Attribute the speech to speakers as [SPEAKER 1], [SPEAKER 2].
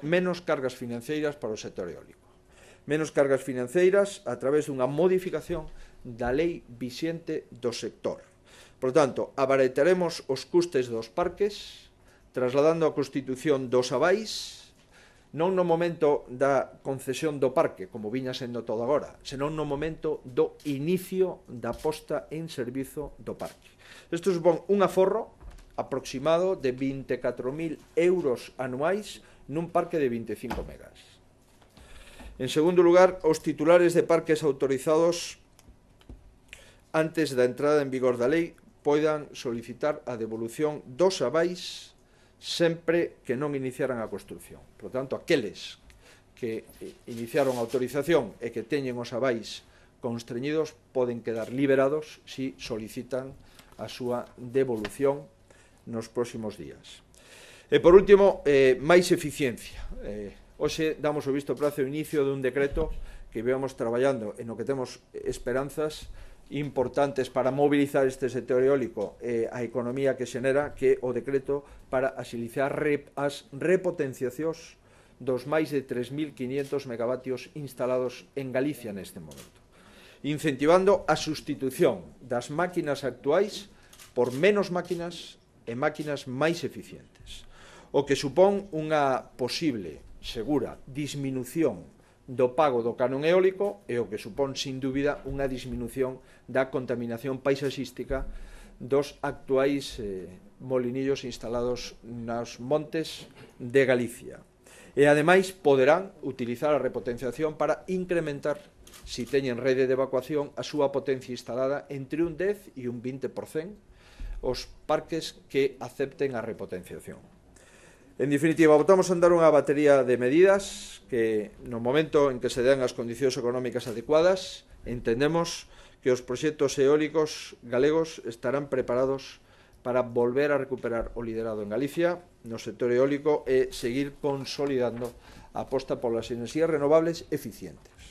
[SPEAKER 1] menos cargas financeiras para o sector eólico. Menos cargas financeiras a través dunha modificación da lei vixente do sector. Por tanto, abarataremos os custes dos parques, trasladando a constitución dos abais, non no momento da concesión do parque, como viña sendo todo agora, senón no momento do inicio da posta en servizo do parque. Isto supón un aforro aproximado de 24.000 euros anuais nun parque de 25 megas. En segundo lugar, os titulares de parques autorizados antes da entrada en vigor da lei poidan solicitar a devolución dos avais sempre que non iniciaran a construción. Por tanto, aqueles que iniciaron a autorización e que teñen os avais constreñidos poden quedar liberados si solicitan a súa devolución nos próximos días. E por último, eh, máis eficiencia. Eh, hoxe damos o visto prazo o inicio dun decreto que veamos traballando en o que temos esperanzas importantes para mobilizar este sector eólico e eh, a economía que xenera que o decreto para axilizar rep, as repotenciacións dos máis de 3.500 megavatios instalados en Galicia neste momento incentivando a sustitución das máquinas actuais por menos máquinas e máquinas máis eficientes, o que supón unha posible, segura, disminución do pago do canon eólico e o que supón, sin dúbida, unha disminución da contaminación paisaxística dos actuais eh, molinillos instalados nos montes de Galicia. E, ademais, poderán utilizar a repotenciación para incrementar se si teñen rede de evacuación, a súa potencia instalada entre un 10 e un 20%, os parques que acepten a repotenciación. En definitiva, votamos a dar unha batería de medidas que no momento en que se den as condicións económicas adecuadas entendemos que os proxectos eólicos galegos estarán preparados para volver a recuperar o liderado en Galicia no sector eólico e seguir consolidando a aposta polas enerxías renovables eficientes.